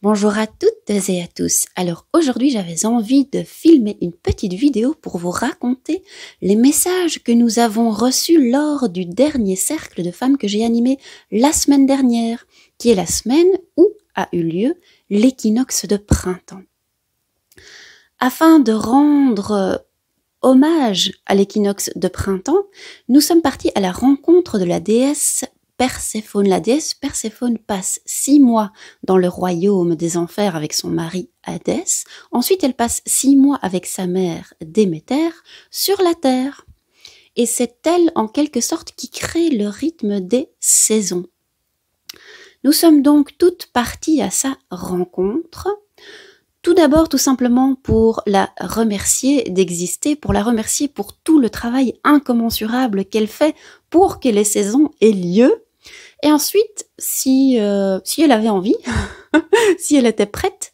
Bonjour à toutes et à tous. Alors aujourd'hui j'avais envie de filmer une petite vidéo pour vous raconter les messages que nous avons reçus lors du dernier cercle de femmes que j'ai animé la semaine dernière, qui est la semaine où a eu lieu l'équinoxe de printemps. Afin de rendre euh, hommage à l'équinoxe de printemps, nous sommes partis à la rencontre de la déesse Perséphone, la déesse Perséphone passe six mois dans le royaume des enfers avec son mari Hadès. Ensuite, elle passe six mois avec sa mère Déméter sur la terre. Et c'est elle, en quelque sorte, qui crée le rythme des saisons. Nous sommes donc toutes parties à sa rencontre. Tout d'abord, tout simplement pour la remercier d'exister, pour la remercier pour tout le travail incommensurable qu'elle fait pour que les saisons aient lieu. Et ensuite, euh, si, elle avait envie, si elle était prête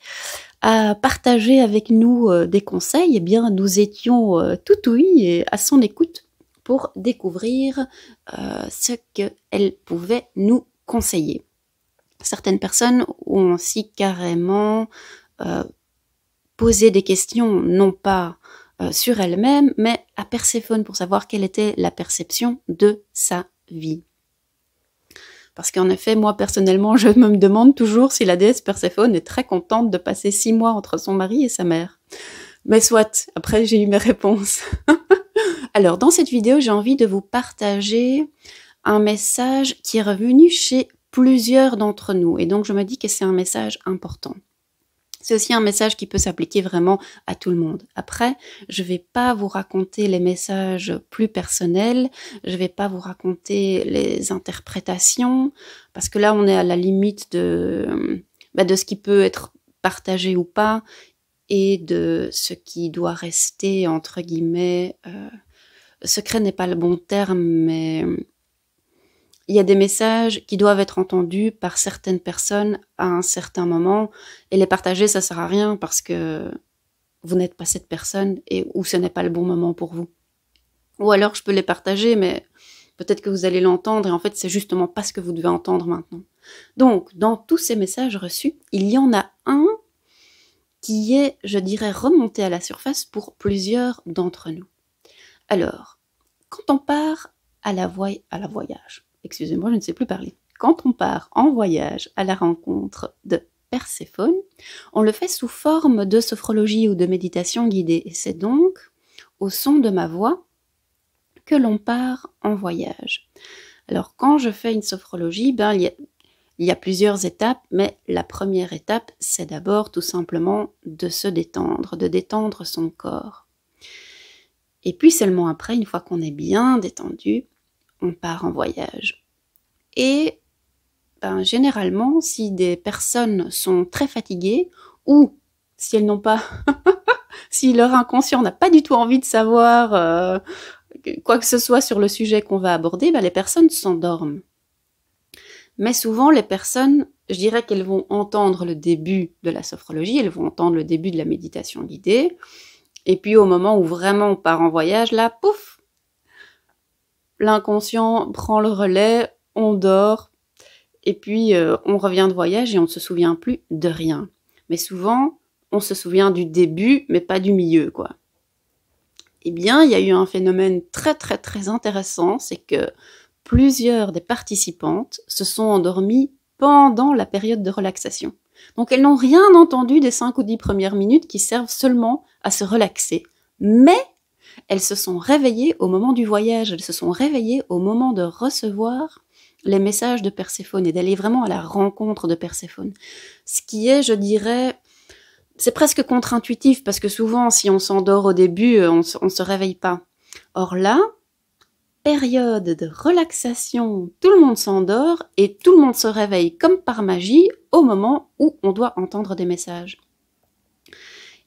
à partager avec nous euh, des conseils, eh bien, nous étions euh, tout ouïes et à son écoute pour découvrir ce qu'elle pouvait nous conseiller. Certaines personnes ont aussi carrément posé des questions, non pas sur elle-même, mais à Perséphone pour savoir quelle était la perception de sa vie. Parce qu'en effet, moi personnellement, je me demande toujours si la déesse Perséphone est très contente de passer six mois entre son mari et sa mère. Mais soit, après j'ai eu mes réponses. Alors, dans cette vidéo, j'ai envie de vous partager un message qui est revenu chez plusieurs d'entre nous. Et donc, je me dis que c'est un message important. C'est aussi un message qui peut s'appliquer vraiment à tout le monde. Après, je ne vais pas vous raconter les messages plus personnels, je ne vais pas vous raconter les interprétations, parce que là, on est à la limite de, bah, de ce qui peut être partagé ou pas, et de ce qui doit rester, entre guillemets, euh, secret n'est pas le bon terme, mais il y a des messages qui doivent être entendus par certaines personnes à un certain moment et les partager, ça sert à rien parce que vous n'êtes pas cette personne et ou ce n'est pas le bon moment pour vous. Ou alors je peux les partager, mais peut-être que vous allez l'entendre et en fait c'est justement pas ce que vous devez entendre maintenant. Donc dans tous ces messages reçus, il y en a un qui est, je dirais, remonté à la surface pour plusieurs d'entre nous. Alors, quand on part à la, à la voyage, excusez-moi, je ne sais plus parler. Quand on part en voyage à la rencontre de Perséphone, on le fait sous forme de sophrologie ou de méditation guidée. Et c'est donc au son de ma voix que l'on part en voyage. Alors quand je fais une sophrologie, ben, il y a plusieurs étapes, mais la première étape, c'est d'abord tout simplement de se détendre, de détendre son corps. Et puis seulement après, une fois qu'on est bien détendu, on part en voyage. Et ben, généralement, si des personnes sont très fatiguées ou si elles n'ont pas, si leur inconscient n'a pas du tout envie de savoir euh, quoi que ce soit sur le sujet qu'on va aborder, ben, les personnes s'endorment. Mais souvent, les personnes, je dirais qu'elles vont entendre le début de la sophrologie, elles vont entendre le début de la méditation guidée. Et puis au moment où vraiment on part en voyage, là, pouf, l'inconscient prend le relais, on dort, et puis euh, on revient de voyage et on ne se souvient plus de rien. Mais souvent, on se souvient du début, mais pas du milieu, quoi. Eh bien, il y a eu un phénomène très très très intéressant, c'est que plusieurs des participantes se sont endormies pendant la période de relaxation. Donc elles n'ont rien entendu des 5 ou 10 premières minutes qui servent seulement à se relaxer. Mais elles se sont réveillées au moment du voyage, elles se sont réveillées au moment de recevoir les messages de Perséphone et d'aller vraiment à la rencontre de Perséphone. Ce qui est, je dirais, c'est presque contre-intuitif parce que souvent, si on s'endort au début, on, ne se réveille pas. Or là, période de relaxation, tout le monde s'endort et tout le monde se réveille comme par magie au moment où on doit entendre des messages.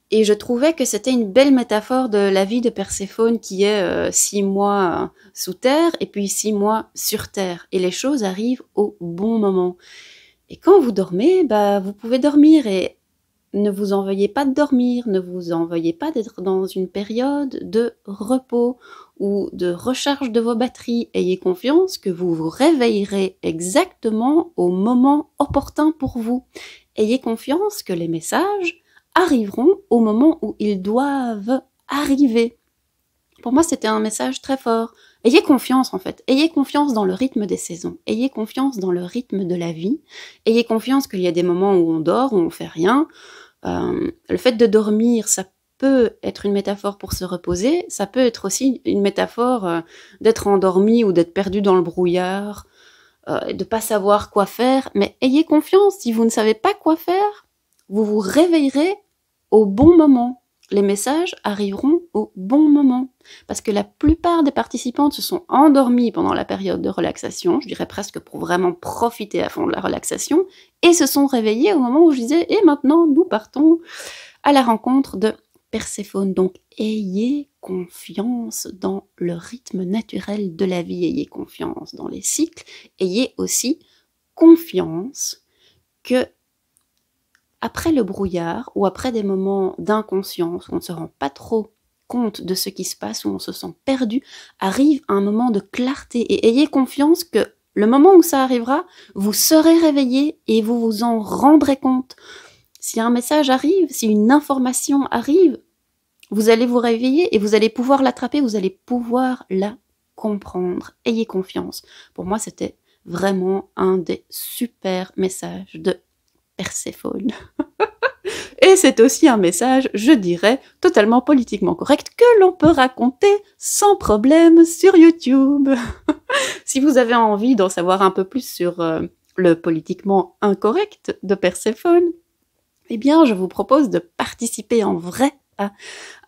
Et je trouvais que c'était une belle métaphore de la vie de Perséphone qui est euh, six mois euh, sous terre et puis six mois sur terre. Et les choses arrivent au bon moment. Et quand vous dormez, bah, vous pouvez dormir et ne vous en veuillez pas de dormir, ne vous en veuillez pas d'être dans une période de repos ou de recharge de vos batteries. Ayez confiance que vous vous réveillerez exactement au moment opportun pour vous. Ayez confiance que les messages arriveront au moment où ils doivent arriver. Pour moi, c'était un message très fort. Ayez confiance en fait, ayez confiance dans le rythme des saisons, ayez confiance dans le rythme de la vie, ayez confiance qu'il y a des moments où on dort, où on fait rien. Euh, le fait de dormir, ça peut être une métaphore pour se reposer, ça peut être aussi une métaphore euh, d'être endormi ou d'être perdu dans le brouillard, euh, de pas savoir quoi faire, mais ayez confiance, si vous ne savez pas quoi faire, vous vous réveillerez au bon moment. Les messages arriveront au bon moment. Parce que la plupart des participantes se sont endormies pendant la période de relaxation, je dirais presque pour vraiment profiter à fond de la relaxation, et se sont réveillées au moment où je disais Et maintenant, nous partons à la rencontre de Perséphone. Donc, ayez confiance dans le rythme naturel de la vie, ayez confiance dans les cycles, ayez aussi confiance que après le brouillard ou après des moments d'inconscience où on ne se rend pas trop compte de ce qui se passe, où on se sent perdu, arrive un moment de clarté et ayez confiance que le moment où ça arrivera, vous serez réveillé et vous vous en rendrez compte. Si un message arrive, si une information arrive, vous allez vous réveiller et vous allez pouvoir l'attraper, vous allez pouvoir la comprendre. Ayez confiance. Pour moi, c'était vraiment un des super messages de Perséphone. Et c'est aussi un message, je dirais, totalement politiquement correct que l'on peut raconter sans problème sur YouTube. si vous avez envie d'en savoir un peu plus sur euh, le politiquement incorrect de Perséphone, eh bien, je vous propose de participer en vrai à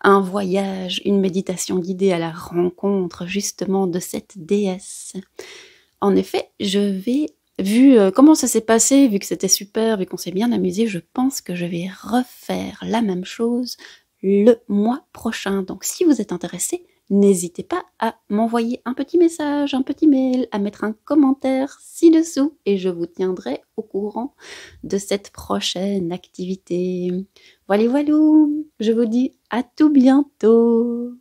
un voyage, une méditation guidée à la rencontre justement de cette déesse. En effet, je vais vu euh, comment ça s'est passé, vu que c'était super, vu qu'on s'est bien amusé, je pense que je vais refaire la même chose le mois prochain. Donc si vous êtes intéressé, n'hésitez pas à m'envoyer un petit message, un petit mail, à mettre un commentaire ci-dessous et je vous tiendrai au courant de cette prochaine activité. Voilà, voilà, je vous dis à tout bientôt.